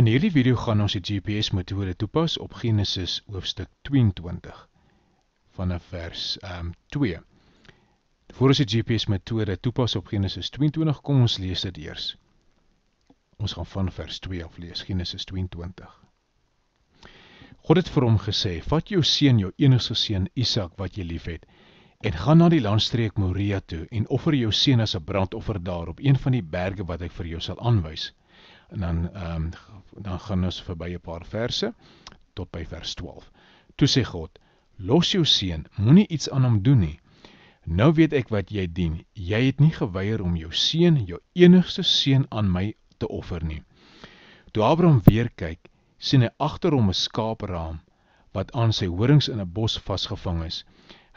In hierdie video gaan ons die GPS-metode toepas op Genesis hoofstuk 22 vanaf vers um, ehm, 2. Voordat ons die GPS-metode toepas op Genesis 22, kom ons lees dit eers. Ons gaan van vers 2 af lees, Genesis 22. God het vir hom gesê, vat jou seun, jou enigste seun, Isaac, wat jy lief het, en gaan na die landstreek Moria toe en offer jou seun as 'n brandoffer daar op een van die berge wat ek vir jou sal aanwys en dan ehm um, dan gaan ons verby 'n paar verse tot by vers 12. Toe sê God: Los jou seun, moenie iets aan hom doen nie. Nou weet ek wat jy dien. Jy het nie geweier om jou seun, jou enigste seun aan my te offer nie. Toe Abraham weer kyk, sien hy agter hom 'n skaapraam wat aan sy horings in 'n bos vasgevang is.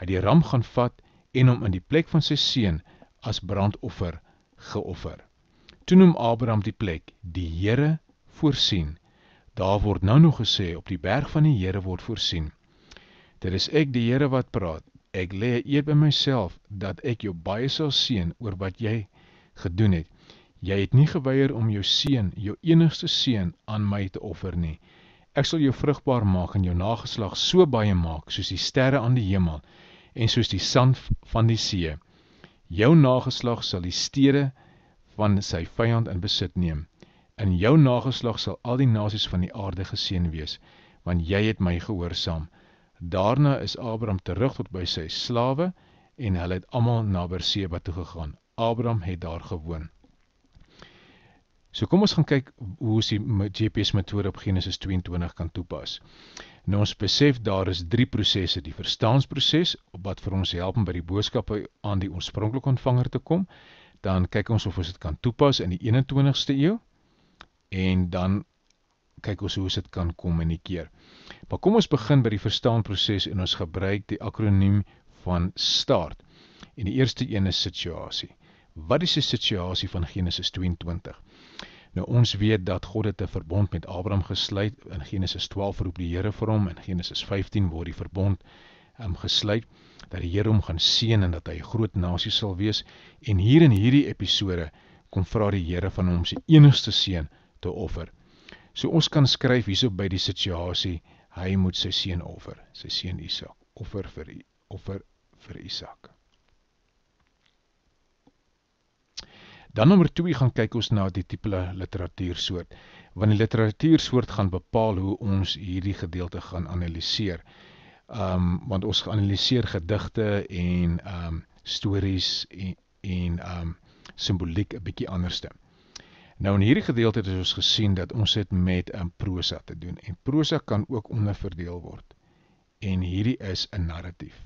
Hy die ram gaan vat en hom in die plek van sy seun as brandoffer geoffer. Toe noem Abraham die plek: Die Here voorsien. Daar word nou nog gesê op die berg van die Here word voorsien. Dit is ek die Here wat praat. Ek lê eer by myself dat ek jou baie sal seën oor wat jy gedoen het. Jy het nie geweier om jou seun, jou enigste seun aan my te offer nie. Ek sal jou vrugbaar maak en jou nageslag so baie maak soos die sterre aan die hemel en soos die sand van die see. Jou nageslag sal die stede van sy vyand in besit neem. In jou nageslag sal al die nasies van die aarde geseën wees, want jy het my gehoorsaam. Daarna is Abraham terug tot by sy slawe en hulle het almal na Berseba toe gegaan. Abraham het daar gewoon. So kom ons gaan kyk hoe ons die GPS metode op Genesis 22 kan toepas. Nou ons besef daar is drie prosesse: die verstaansproses wat vir ons help om by die boodskappe aan die oorspronklike ontvanger te kom, dan kyk ons of ons dit kan toepas in die 21ste eeu en dan kyk ons hoe ons dit kan kommunikeer. Maar kom ons begin by die verstaanproses en ons gebruik die akroniem van STAART. En die eerste een is situasie. Wat is die situasie van Genesis 22? Nou ons weet dat God het 'n verbond met Abraham gesluit. In Genesis 12 roep die Here vir hom en Genesis 15 word die verbond um, gesluit dat die Here hom gaan seën en dat hy 'n groot nasie sal wees en hier in hierdie episode kom vra die Here van hom sy enigste seun te offer. So ons kan skryf hierop by die situasie hy moet sy seun offer, sy seun Isak offer vir offer vir Isak. Dan nommer 2 gaan kyk ons na die tipe literatuursoort. Want die literatuursoort gaan bepaal hoe ons hierdie gedeelte gaan analiseer. Ehm um, want ons analiseer gedigte en ehm um, stories en en ehm um, simboliek 'n bietjie anderste. Nou in hierdie gedeelte het ons gesien dat ons dit met 'n ehm, prosa te doen en prosa kan ook onderverdeel word. En hierdie is 'n narratief.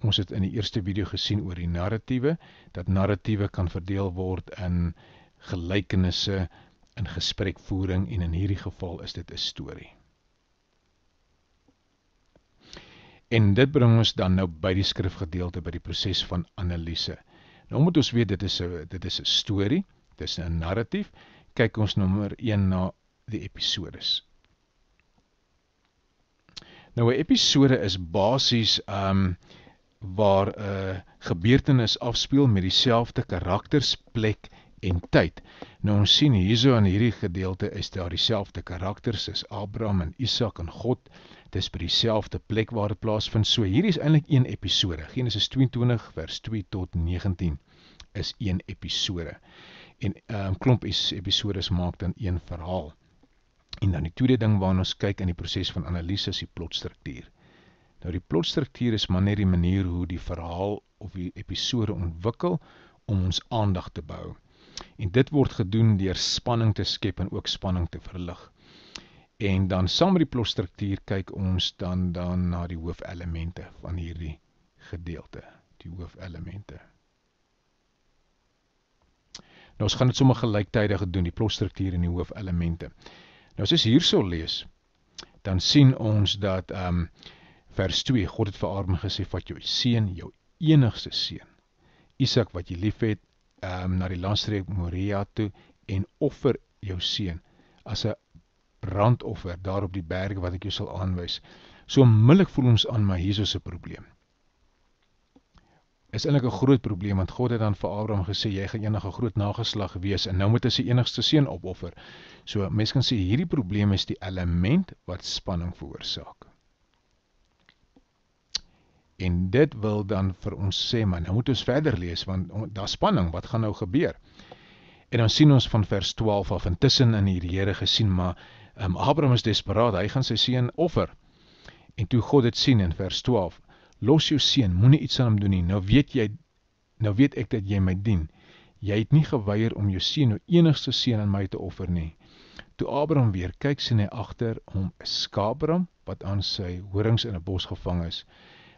Ons het in die eerste video gesien oor die narratiewe dat narratiewe kan verdeel word in gelykenisse, in gesprekvoering en in hierdie geval is dit 'n storie. En dit bring ons dan nou by die skrifgedeelte by die proses van analise. Nou moet ons weet dit is 'n dit is 'n storie, dit is 'n narratief. Kyk ons nommer 1 na die episodes. Nou 'n episode is basies ehm um, waar 'n uh, gebeurtenis afspeel met dieselfde karakters, plek en tyd. Nou ons sien hierso in hierdie gedeelte is daar dieselfde karakters soos Abraham en Isak en God dis by dieselfde plek waar dit plaasvind. So hier is eintlik een episode. Genesis 22 vers 2 tot 19 is een episode. En 'n um, ehm, klomp is episodes maak dan een verhaal. En dan die tweede ding waarna ons kyk in die proses van analise is die plotstruktuur. Nou die plotstruktuur is maar net die manier hoe die verhaal of die episode ontwikkel om ons aandag te bou. En dit word gedoen deur spanning te skep en ook spanning te verlig en dan saam met die plosstruktuur kyk ons dan dan na die hoofelemente van hierdie gedeelte, die hoofelemente. Nou ons gaan dit sommer gelyktydig doen, die plosstruktuur en die hoofelemente. Nou as ons hierso lees, dan sien ons dat ehm um, vers 2 God het vir Abraham gesê vat jou seun, jou enigste seun, Isak wat jy liefhet, ehm um, na die landstreek Moria toe en offer jou seun as 'n brandoffer daar op die berg wat ek jou sal aanwys. So onmiddellik voel ons aan maar hierso 'n probleem. Is eintlik 'n groot probleem want God het dan vir Abraham gesê jy gaan eendag 'n groot nageslag wees en nou moet hy sy enigste seun opoffer. So mense kan sê hierdie probleem is die element wat spanning veroorsaak. En dit wil dan vir ons sê man, nou moet ons verder lees want daar's spanning, wat gaan nou gebeur? En dan sien ons van vers 12 af intussen in hierdie Here gesien maar Um, Abraham is desperaat, hy gaan sy seun offer. En toe God dit sien in vers 12, los jou seun, moenie iets aan hom doen nie. Nou weet jy nou weet ek dat jy my dien. Jy het nie geweier om jou seun, jou enigste seun aan my te offer nie. Toe Abraham weer kyk sien hy agter hom 'n skaapram wat aan sy horings in 'n bos gevang is.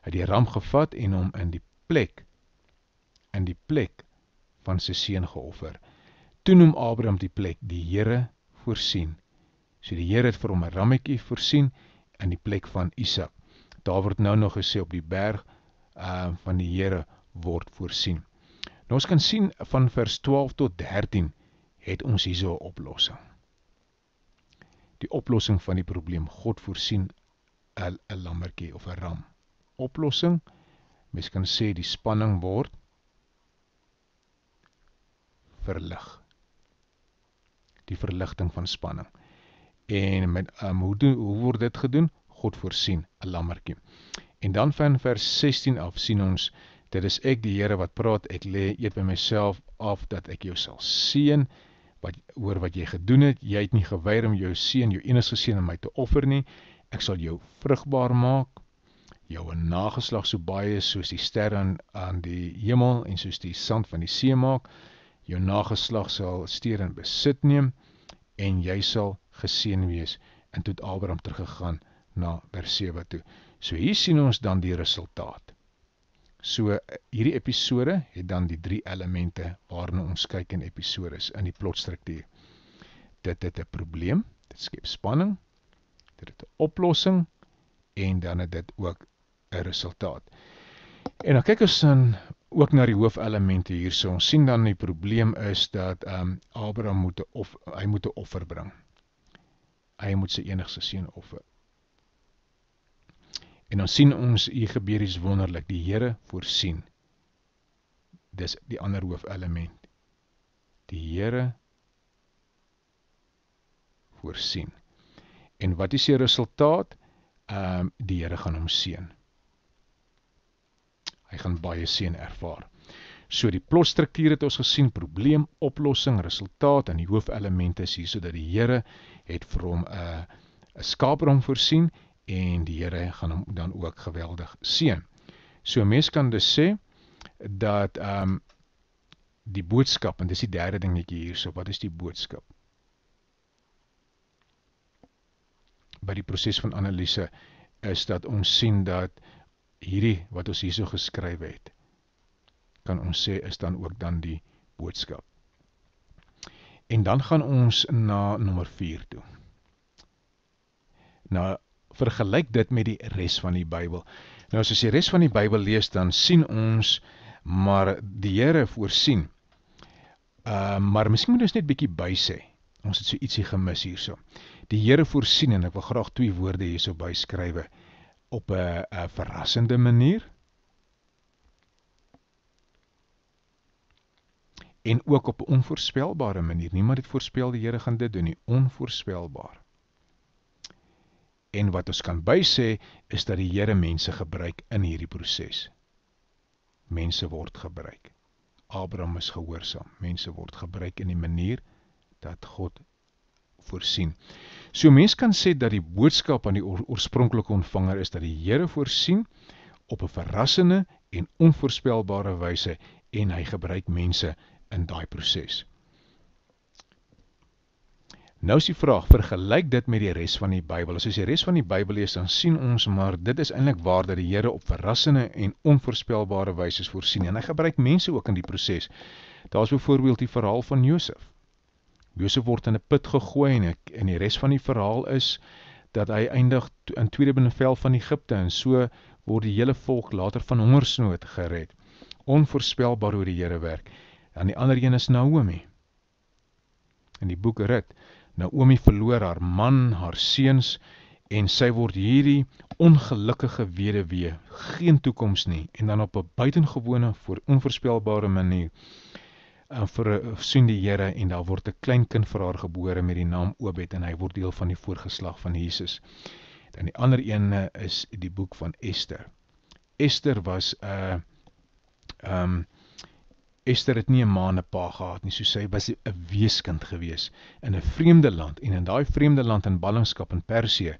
Hy het die ram gevat en hom in die plek in die plek van sy seun geoffer. Toe noem Abraham die plek: Die Here voorsien. So die Heer het vir hom 'n rammetjie voorsien in die plek van Isak. Daar word nou nog gesê op die berg uh van die Here word voorsien. Nou ons kan sien van vers 12 tot 13 het ons hierso 'n oplossing. Die oplossing van die probleem God voorsien 'n 'n lammetjie of 'n ram. Oplossing. Mens kan sê die spanning word verlig. Die verligting van spanning. En met um, hoe, doen, hoe word dit gedoen? God voorsien 'n lammertjie. En dan van vers 16 af sien ons dit is ek die Here wat praat, ek lê eet by myself af dat ek jou sal seën wat oor wat jy gedoen het, jy het nie geweier om jou seun, jou enigste seun aan my te offer nie. Ek sal jou vrugbaar maak, jou 'n nageslag so baie soos die sterre aan, aan die hemel en soos die sand van die see maak. Jou nageslag sal steer in besit neem en jy sal geseën wees en toe het Abraham teruggegaan na Berseba toe. So hier sien ons dan die resultaat. So eh, hierdie episode het dan die drie elemente waarna ons kyk in episode is in die plotstruktuur. Dit het 'n probleem, dit skep spanning, dit het 'n oplossing en dan het dit ook 'n resultaat. En dan kyk ons dan ook na die hoofelemente hierso. Ons sien dan die probleem is dat ehm um, Abraham moet 'n of hy moet 'n offer bring hy moet sy enigste seun offer. En dan sien ons hier gebeur iets wonderlik, die Here voorsien. Dis die ander hoofelement. Die Here voorsien. En wat is die resultaat? Ehm um, die Here gaan hom seën. Hy gaan baie seën ervaar. So die plotstruktuur het ons gesien, probleem, oplossing, resultaat en die hoofelemente is hier sodat die Here het vir hom eh, 'n 'n skaper hom voorsien en die Here gaan hom dan ook geweldig seën. So mense kan dus sê dat ehm um, die boodskap en dis die derde dingetjie hierso, wat is die boodskap? By die proses van analise is dat ons sien dat hierdie wat ons hierso geskryf het kan ons sê is dan ook dan die boodskap. En dan gaan ons na nommer 4 toe. Nou vergelyk dit met die res van die Bybel. Nou as ons die res van die Bybel lees dan sien ons maar die Here voorsien. Ehm uh, maar miskien moet ons net bietjie bysê. Ons het so ietsie gemis hierso. Die Here voorsien en ek wil graag twee woorde hierso byskrywe op 'n verrassende manier. en ook op 'n onvoorspelbare manier. Niemand het voorspel die Here gaan dit doen nie, onvoorspelbaar. En wat ons kan bysê is dat die Here mense gebruik in hierdie proses. Mense word gebruik. Abraham is gehoorsaam. Mense word gebruik in die manier dat God voorsien. So mense kan sê dat die boodskap aan die oorspronklike ontvanger is dat die Here voorsien op 'n verrassende en onvoorspelbare wyse en hy gebruik mense in daai proses. Nou is die vraag, vergelyk dit met die res van die Bybel. As jy die res van die Bybel lees, dan sien ons maar dit is eintlik waar dat die Here op verrassende en onvoorspelbare wyse voorsien en hy gebruik mense ook in die proses. Daar's byvoorbeeld die verhaal van Josef. Josef word in 'n put gegooi en in die res van die verhaal is dat hy eindig in tweede binnevel van Egipte en so word die hele volk later van hongersnood gered. Onvoorspelbaar hoe die Here werk en die ander een is Naomi. In die boek Rit, Naomi verloor haar man, haar seens, en sy word hierdie ongelukkige wederwee, geen toekomst nie, en dan op een buitengewone, voor onvoorspelbare manier, eh, vir eh, soen die Heere, en daar word een klein kind vir haar geboore met die naam Obed, en hy word deel van die voorgeslag van Jesus. En die ander ene eh, is die boek van Esther. Esther was, uh, um, Esther het nie 'n ma en 'n pa gehad nie, so sy was 'n weeskind gewees in 'n vreemde land en in daai vreemde land in ballingskap in Perse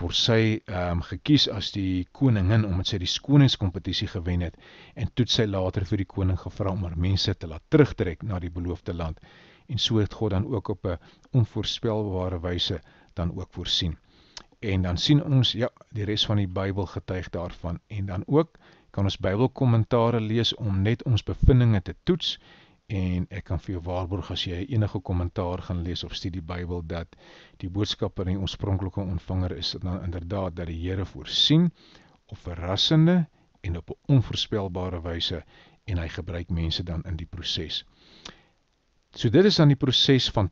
vir sy ehm um, gekies as die koningin omdat sy die skoonheidskompetisie gewen het en toe sy later vir die koning gevra om haar mense te laat terugtrek na die beloofde land en so het God dan ook op 'n onvoorspelbare wyse dan ook voorsien. En dan sien ons ja, die res van die Bybel getuig daarvan en dan ook kan ons Bybelkommentare lees om net ons bevindinge te toets en ek kan vir jou waarborg as jy enige kommentaar gaan lees of studie Bybel dat die boodskap aan die oorspronklike ontvanger is dan inderdaad dat die Here voorsien op verrassende en op 'n onvoorspelbare wyse en hy gebruik mense dan in die proses. So dit is dan die proses van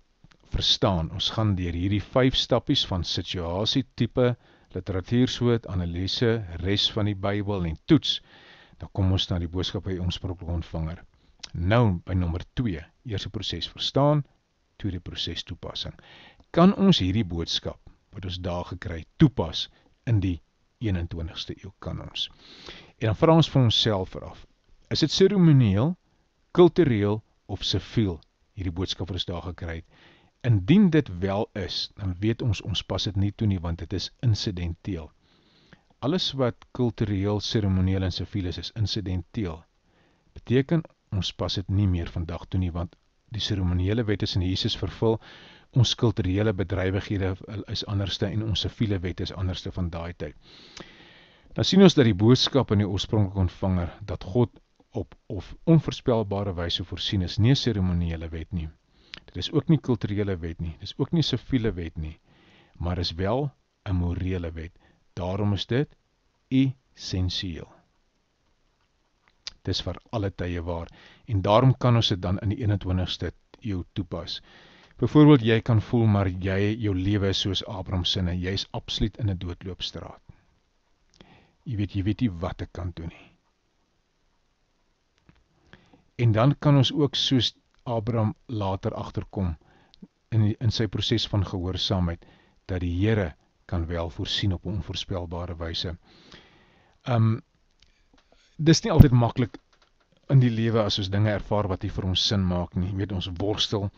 verstaan. Ons gaan deur hierdie 5 stappies van situasie tipe, literatuursoort, analise, res van die Bybel en toets, dan kom ons na die boodskap by ons prokontvanger. Nou by nommer 2, eerste proses verstaan, tweede proses toepassing. Kan ons hierdie boodskap wat ons daar gekry toepas in die 21ste eeu kan ons? En dan vra ons vir onsself er af, is dit seremonieel, kultureel of siviel hierdie boodskap wat ons daar gekry het? Indien dit wel is, dan weet ons ons pas dit nie toe nie want dit is insidenteel. Alles wat kultureel, seremoniel en siviel is, is insidenteel. Beteken ons pas dit nie meer vandag toe nie want die seremoniele wet is in Jesus vervul. Ons kulturele bedrywighede is anderste en ons siviele wet is anderste van daai tyd. Dan sien ons dat die boodskap in die oorspronklike ontvanger dat God op of onvoorspelbare wyse voorsien is, nie 'n seremoniele wet nie. Dit is ook nie kulturele wet nie, dit is ook nie siviele wet nie, maar is wel 'n morele wet. Daarom is dit essensieel. Dit is vir alle tye waar en daarom kan ons dit dan in die 21ste eeu toepas. Byvoorbeeld jy kan voel maar jy jou lewe is soos Abraham se en jy's absoluut in 'n doodloopstraat. Jy weet jy weet nie wat ek kan doen nie. En dan kan ons ook soos Abraham later agterkom in die, in sy proses van gehoorsaamheid dat die Here kan wel voorsien op 'n onvoorspelbare wyse. Um dis nie altyd maklik in die lewe as ons dinge ervaar wat nie vir ons sin maak nie. Jy weet ons worstel.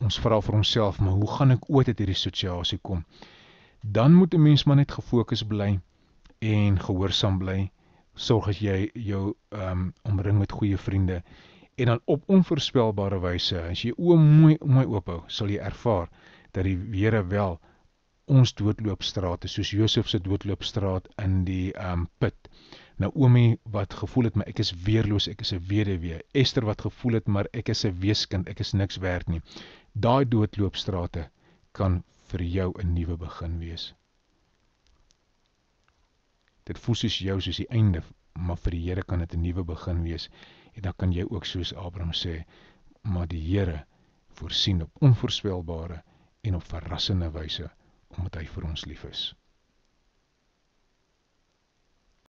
Ons vra vir onsself, maar hoe gaan ek ooit uit hierdie situasie kom? Dan moet 'n mens maar net gefokus bly en gehoorsaam bly. Sorg as jy jou um omring met goeie vriende en dan op onvoorspelbare wyse as jy oë mooi mooi oop hou, sal jy ervaar dat die Here wel ons doodloopstraat is soos Josef se doodloopstraat in die um put. Naomi wat gevoel het maar ek is weerloos, ek is 'n weduwee. Esther wat gevoel het maar ek is 'n weeskind, ek is niks werd nie. Daai doodloopstrate kan vir jou 'n nuwe begin wees. Dit voel soos jou soos die einde, maar vir die Here kan dit 'n nuwe begin wees en dan kan jy ook soos Abraham sê maar die Here voorsien op onvoorspelbare en op verrassende wyse omdat hy vir ons lief is.